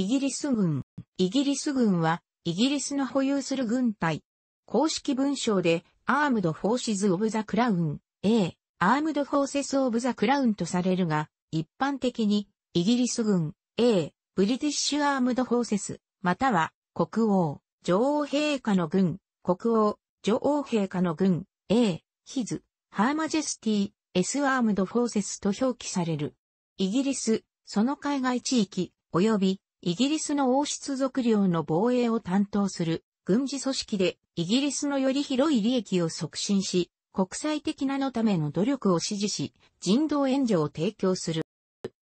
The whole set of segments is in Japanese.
イギリス軍。イギリス軍は、イギリスの保有する軍隊。公式文章で、アームド・フォーシズ・オブ・ザ・クラウン、A、アームド・フォーセス・オブ・ザ・クラウンとされるが、一般的に、イギリス軍、A、ブリティッシュ・アームド・フォーセス、または、国王、女王陛下の軍、国王、女王陛下の軍、A、ヒズ、ハーマジェスティ、S アームド・フォーセスと表記される。イギリス、その海外地域、及びイギリスの王室属領の防衛を担当する軍事組織で、イギリスのより広い利益を促進し、国際的なのための努力を支持し、人道援助を提供する。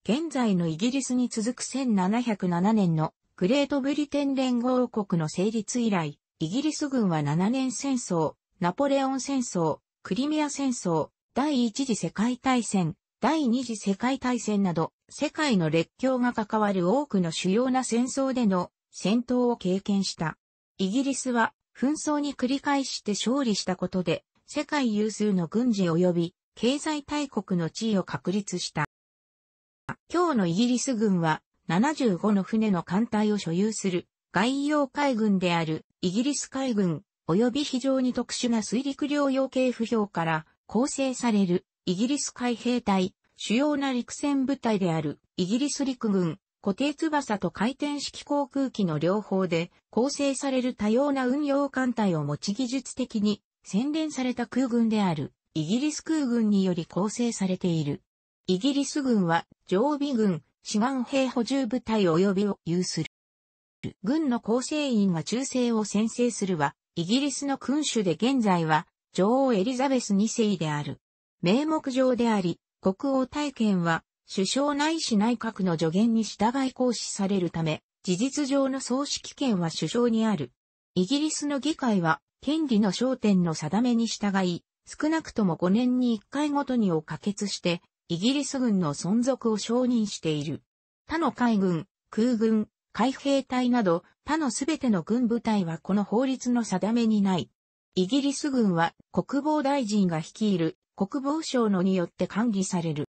現在のイギリスに続く1707年のグレートブリテン連合王国の成立以来、イギリス軍は7年戦争、ナポレオン戦争、クリミア戦争、第一次世界大戦、第二次世界大戦など、世界の列強が関わる多くの主要な戦争での戦闘を経験した。イギリスは、紛争に繰り返して勝利したことで、世界有数の軍事及び経済大国の地位を確立した。今日のイギリス軍は、75の船の艦隊を所有する外洋海軍であるイギリス海軍及び非常に特殊な水陸両用系不評から構成されるイギリス海兵隊、主要な陸戦部隊であるイギリス陸軍、固定翼と回転式航空機の両方で構成される多様な運用艦隊を持ち技術的に洗練された空軍であるイギリス空軍により構成されている。イギリス軍は常備軍、志願兵補充部隊及びを有する。軍の構成員が中世を先制するは、イギリスの君主で現在は女王エリザベス2世である。名目上であり、国王体験は、首相内いし内閣の助言に従い行使されるため、事実上の総指揮権は首相にある。イギリスの議会は、権利の焦点の定めに従い、少なくとも5年に1回ごとにを可決して、イギリス軍の存続を承認している。他の海軍、空軍、海兵隊など他のすべての軍部隊はこの法律の定めにない。イギリス軍は国防大臣が率いる国防省のによって管理される。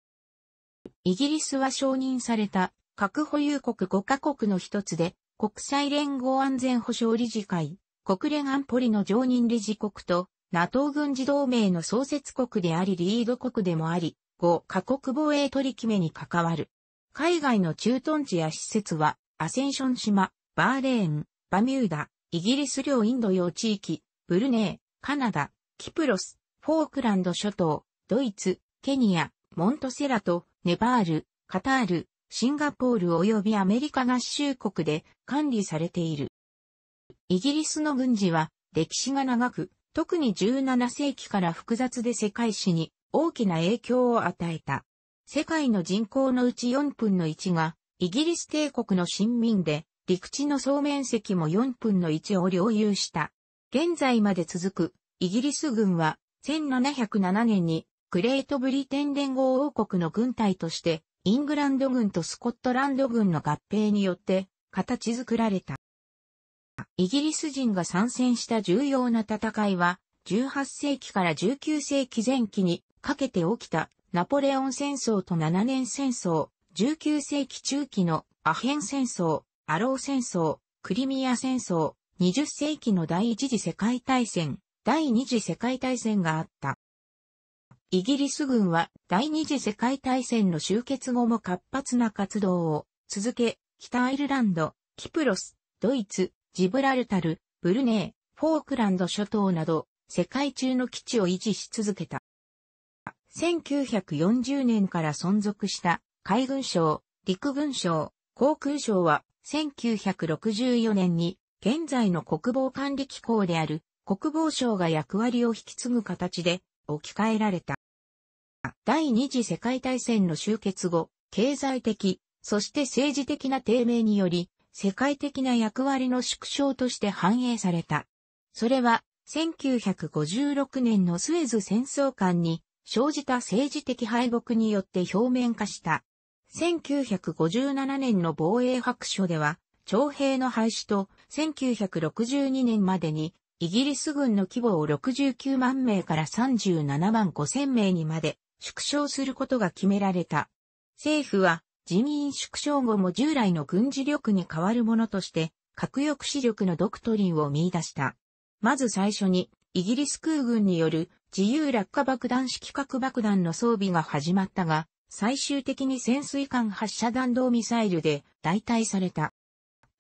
イギリスは承認された核保有国5カ国の一つで、国際連合安全保障理事会、国連安保理の常任理事国と、NATO 軍事同盟の創設国でありリード国でもあり、5カ国防衛取り決めに関わる。海外の駐屯地や施設は、アセンション島、バーレーン、バミューダ、イギリス領インド洋地域、ブルネー、カナダ、キプロス、フォークランド諸島、ドイツ、ケニア、モントセラト、ネパール、カタール、シンガポール及びアメリカ合衆国で管理されている。イギリスの軍事は歴史が長く、特に17世紀から複雑で世界史に大きな影響を与えた。世界の人口のうち4分の1がイギリス帝国の新民で、陸地の総面積も4分の1を領有した。現在まで続くイギリス軍は1707年にグレートブリテン連合王国の軍隊として、イングランド軍とスコットランド軍の合併によって、形作られた。イギリス人が参戦した重要な戦いは、18世紀から19世紀前期にかけて起きたナポレオン戦争と7年戦争、19世紀中期のアヘン戦争、アロー戦争、クリミア戦争、20世紀の第一次世界大戦、第二次世界大戦があった。イギリス軍は第二次世界大戦の終結後も活発な活動を続け、北アイルランド、キプロス、ドイツ、ジブラルタル、ブルネー、フォークランド諸島など、世界中の基地を維持し続けた。1940年から存続した海軍省、陸軍省、航空省は1964年に現在の国防管理機構である国防省が役割を引き継ぐ形で置き換えられた。第二次世界大戦の終結後、経済的、そして政治的な低迷により、世界的な役割の縮小として反映された。それは、1956年のスエズ戦争間に生じた政治的敗北によって表面化した。1957年の防衛白書では、徴兵の廃止と1962年までにイギリス軍の規模を69万名から37万5千名にまで縮小することが決められた。政府は人員縮小後も従来の軍事力に変わるものとして、核抑止力のドクトリンを見出した。まず最初に、イギリス空軍による自由落下爆弾式核爆弾の装備が始まったが、最終的に潜水艦発射弾道ミサイルで代替された。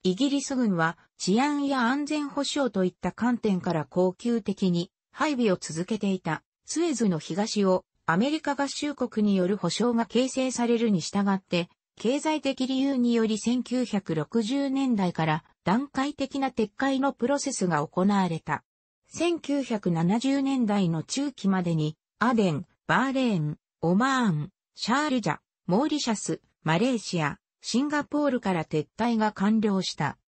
イギリス軍は治安や安全保障といった観点から恒久的に配備を続けていたスエズの東をアメリカ合衆国による保障が形成されるに従って経済的理由により1960年代から段階的な撤回のプロセスが行われた。1970年代の中期までにアデン、バーレーン、オマーン、シャールジャ、モーリシャス、マレーシア、シンガポールから撤退が完了した。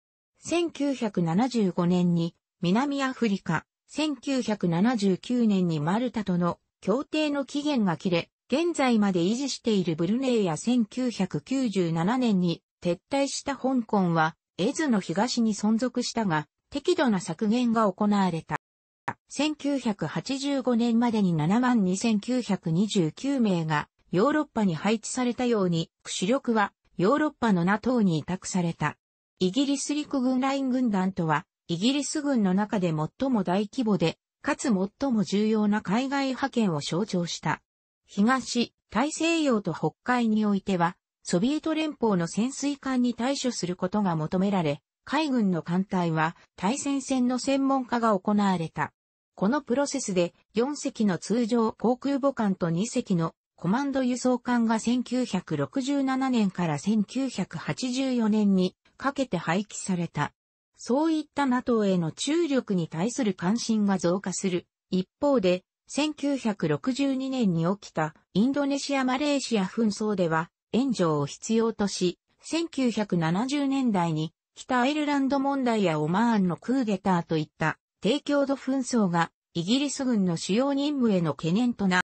1975年に南アフリカ、1979年にマルタとの協定の期限が切れ、現在まで維持しているブルネイや1997年に撤退した香港は、エズの東に存続したが、適度な削減が行われた。1985年までに72,929名がヨーロッパに配置されたように、駆使力はヨーロッパの NATO に委託された。イギリス陸軍ライン軍団とは、イギリス軍の中で最も大規模で、かつ最も重要な海外派遣を象徴した。東、大西洋と北海においては、ソビエト連邦の潜水艦に対処することが求められ、海軍の艦隊は対戦線の専門家が行われた。このプロセスで4隻の通常航空母艦と2隻のコマンド輸送艦が1967年から1984年にかけて廃棄された。そういった NATO への注力に対する関心が増加する。一方で、1962年に起きたインドネシア・マレーシア紛争では援助を必要とし、1970年代に北アイルランド問題やオマーンのクーデターといった低強度紛争がイギリス軍の主要任務への懸念とな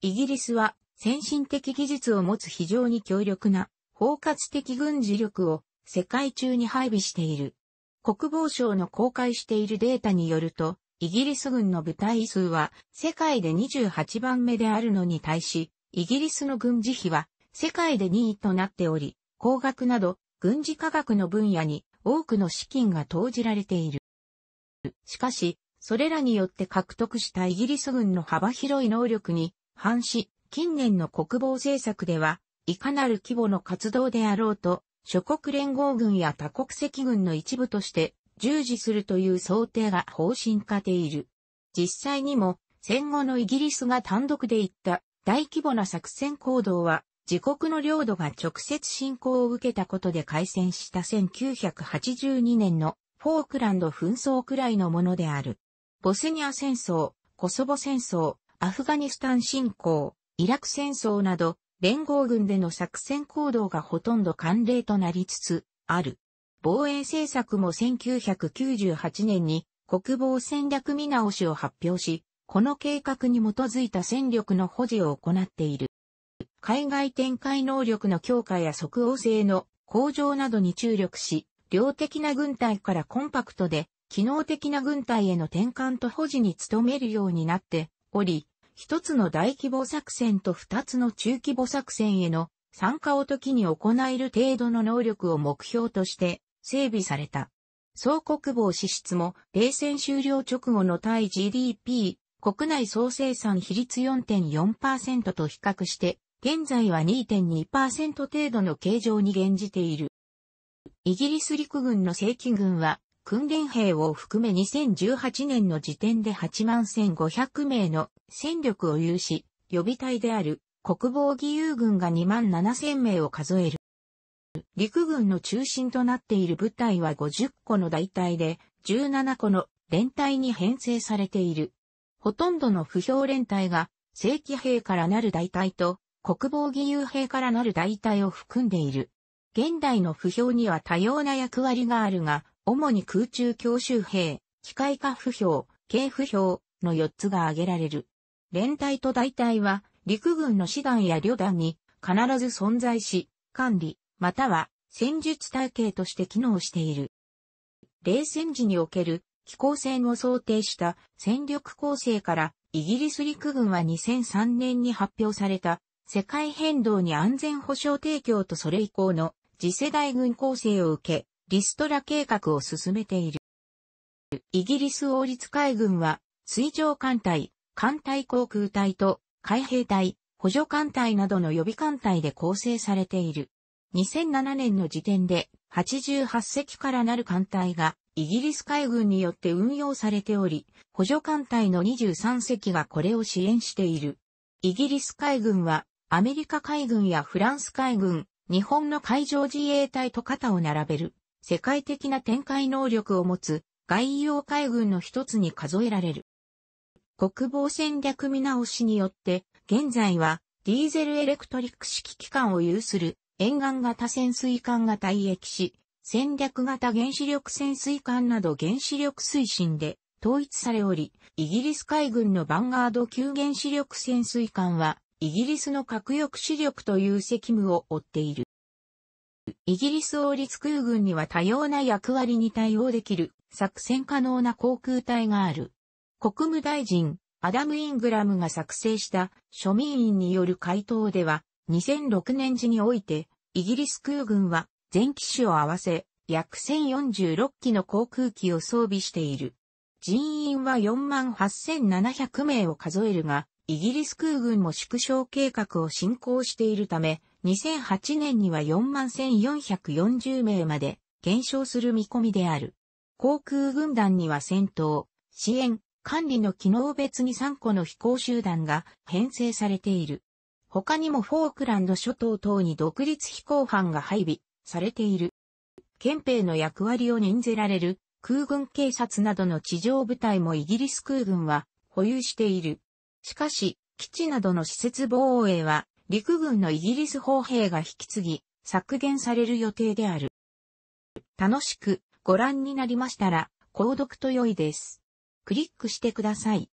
イギリスは先進的技術を持つ非常に強力な包括的軍事力を世界中に配備している。国防省の公開しているデータによると、イギリス軍の部隊数は世界で28番目であるのに対し、イギリスの軍事費は世界で2位となっており、工学など軍事科学の分野に多くの資金が投じられている。しかし、それらによって獲得したイギリス軍の幅広い能力に反し、近年の国防政策では、いかなる規模の活動であろうと、諸国連合軍や多国籍軍の一部として従事するという想定が方針化でいる。実際にも戦後のイギリスが単独で行った大規模な作戦行動は自国の領土が直接侵攻を受けたことで開戦した1982年のフォークランド紛争くらいのものである。ボスニア戦争、コソボ戦争、アフガニスタン侵攻、イラク戦争など、連合軍での作戦行動がほとんど慣例となりつつある。防衛政策も1998年に国防戦略見直しを発表し、この計画に基づいた戦力の保持を行っている。海外展開能力の強化や即応性の向上などに注力し、量的な軍隊からコンパクトで、機能的な軍隊への転換と保持に努めるようになっており、一つの大規模作戦と二つの中規模作戦への参加を時に行える程度の能力を目標として整備された。総国防支出も冷戦終了直後の対 GDP 国内総生産比率4.4%と比較して現在は2.2%程度の形状に現じている。イギリス陸軍の正規軍は訓練兵を含め2018年の時点で8万1500名の戦力を有し、予備隊である国防義勇軍が2万7000名を数える。陸軍の中心となっている部隊は50個の大隊で、17個の連隊に編成されている。ほとんどの不評連隊が、正規兵からなる大隊と、国防義勇兵からなる大隊を含んでいる。現代の不評には多様な役割があるが、主に空中強襲兵、機械化不評、軽不評の4つが挙げられる。連隊と大隊は、陸軍の師団や旅団に必ず存在し、管理、または戦術体系として機能している。冷戦時における気候戦を想定した戦力構成からイギリス陸軍は2003年に発表された世界変動に安全保障提供とそれ以降の次世代軍構成を受けリストラ計画を進めている。イギリス王立海軍は、水上艦隊、艦隊航空隊と海兵隊、補助艦隊などの予備艦隊で構成されている。2007年の時点で88隻からなる艦隊がイギリス海軍によって運用されており、補助艦隊の23隻がこれを支援している。イギリス海軍はアメリカ海軍やフランス海軍、日本の海上自衛隊と肩を並べる。世界的な展開能力を持つ外洋海軍の一つに数えられる。国防戦略見直しによって、現在はディーゼルエレクトリック式機関を有する沿岸型潜水艦が退役し、戦略型原子力潜水艦など原子力推進で統一されおり、イギリス海軍のヴァンガード級原子力潜水艦は、イギリスの核抑止力という責務を負っている。イギリス王立空軍には多様な役割に対応できる作戦可能な航空隊がある。国務大臣、アダム・イングラムが作成した庶民員による回答では、2006年時において、イギリス空軍は全機種を合わせ、約1046機の航空機を装備している。人員は48,700名を数えるが、イギリス空軍も縮小計画を進行しているため、2008年には41,440名まで減少する見込みである。航空軍団には戦闘、支援、管理の機能別に3個の飛行集団が編成されている。他にもフォークランド諸島等に独立飛行班が配備されている。憲兵の役割を任ぜられる空軍警察などの地上部隊もイギリス空軍は保有している。しかし、基地などの施設防衛は陸軍のイギリス砲兵が引き継ぎ、削減される予定である。楽しくご覧になりましたら、購読と良いです。クリックしてください。